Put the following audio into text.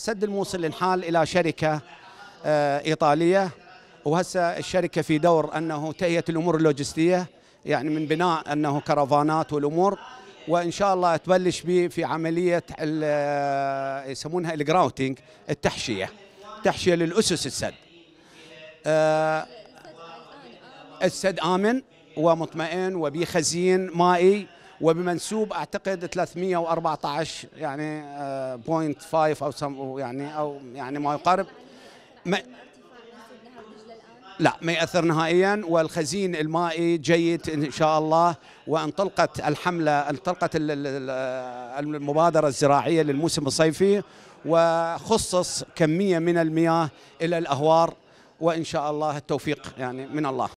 سد الموصل انحال الى شركه آه، ايطاليه وهسه الشركه في دور انه تهيئه الامور اللوجستيه يعني من بناء انه كرفانات والامور وان شاء الله تبلش به في عمليه آه، يسمونها الجراوتينج التحشيه تحشيه للاسس السد آه، السد امن ومطمئن وبيه خزين مائي وبمنسوب اعتقد 314 يعني بوينت آه، 5 او سم يعني او يعني ما يقارب ما لا ما يأثر نهائيا والخزين المائي جيد إن شاء الله وانطلقت الحملة انطلقت المبادرة الزراعية للموسم الصيفي وخصص كمية من المياه إلى الأهوار وإن شاء الله التوفيق يعني من الله